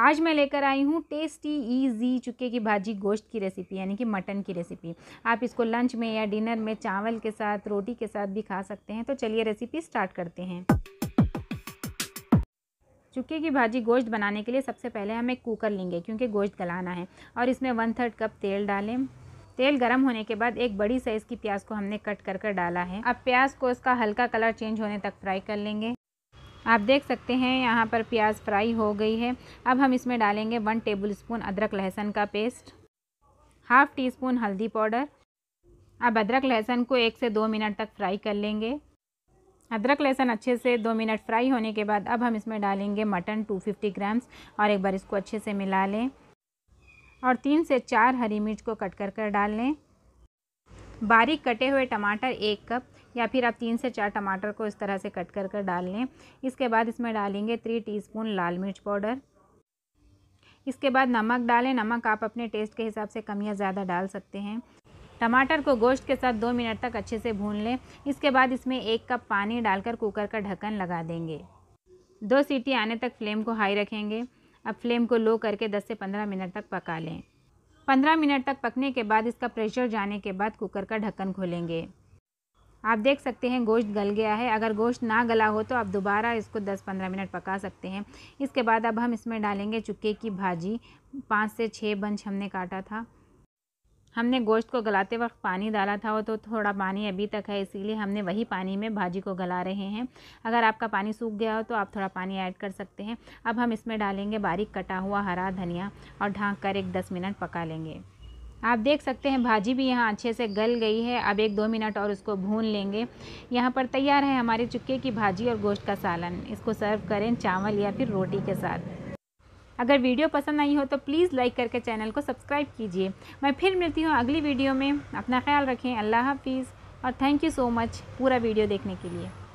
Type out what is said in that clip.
आज मैं लेकर आई हूँ टेस्टी ईजी चुके की भाजी गोश्त की रेसिपी यानी कि मटन की रेसिपी आप इसको लंच में या डिनर में चावल के साथ रोटी के साथ भी खा सकते हैं तो चलिए रेसिपी स्टार्ट करते हैं चुके की भाजी गोश्त बनाने के लिए सबसे पहले हम एक कुकर लेंगे क्योंकि गोश्त गलाना है और इसमें वन थर्ड कप तेल डालें तेल गर्म होने के बाद एक बड़ी साइज़ की प्याज को हमने कट कर कर डाला है अब प्याज को इसका हल्का कलर चेंज होने तक फ्राई कर लेंगे आप देख सकते हैं यहाँ पर प्याज फ्राई हो गई है अब हम इसमें डालेंगे वन टेबल स्पून अदरक लहसुन का पेस्ट हाफ़ टी स्पून हल्दी पाउडर अब अदरक लहसुन को एक से दो मिनट तक फ्राई कर लेंगे अदरक लहसुन अच्छे से दो मिनट फ्राई होने के बाद अब हम इसमें डालेंगे मटन 250 ग्राम्स और एक बार इसको अच्छे से मिला लें और तीन से चार हरी मिर्च को कट कर कर डाल लें बारीक कटे हुए टमाटर एक कप या फिर आप तीन से चार टमाटर को इस तरह से कट कर कर डाल लें इसके बाद इसमें डालेंगे थ्री टीस्पून लाल मिर्च पाउडर इसके बाद नमक डालें नमक आप अपने टेस्ट के हिसाब से कम या ज़्यादा डाल सकते हैं टमाटर को गोश्त के साथ दो मिनट तक अच्छे से भून लें इसके बाद इसमें एक कप पानी डालकर कुकर का ढक्कन लगा देंगे दो सीटी आने तक फ्लेम को हाई रखेंगे अब फ्लेम को लो करके 10 से 15 मिनट तक पका लें 15 मिनट तक पकने के बाद इसका प्रेशर जाने के बाद कुकर का ढक्कन खोलेंगे आप देख सकते हैं गोश्त गल गया है अगर गोश्त ना गला हो तो आप दोबारा इसको 10-15 मिनट पका सकते हैं इसके बाद अब हम इसमें डालेंगे चुके की भाजी पाँच से छः बंच हमने काटा था हमने गोश्त को गलाते वक्त पानी डाला था वो तो थोड़ा पानी अभी तक है इसीलिए हमने वही पानी में भाजी को गला रहे हैं अगर आपका पानी सूख गया हो तो आप थोड़ा पानी ऐड कर सकते हैं अब हम इसमें डालेंगे बारीक कटा हुआ हरा धनिया और ढाँक कर एक दस मिनट पका लेंगे आप देख सकते हैं भाजी भी यहाँ अच्छे से गल गई है अब एक दो मिनट और उसको भून लेंगे यहाँ पर तैयार है हमारे चुके की भाजी और गोश्त का सालन इसको सर्व करें चावल या फिर रोटी के साथ अगर वीडियो पसंद आई हो तो प्लीज़ लाइक करके चैनल को सब्सक्राइब कीजिए मैं फिर मिलती हूँ अगली वीडियो में अपना ख्याल रखें अल्लाह हाफिज़ और थैंक यू सो मच पूरा वीडियो देखने के लिए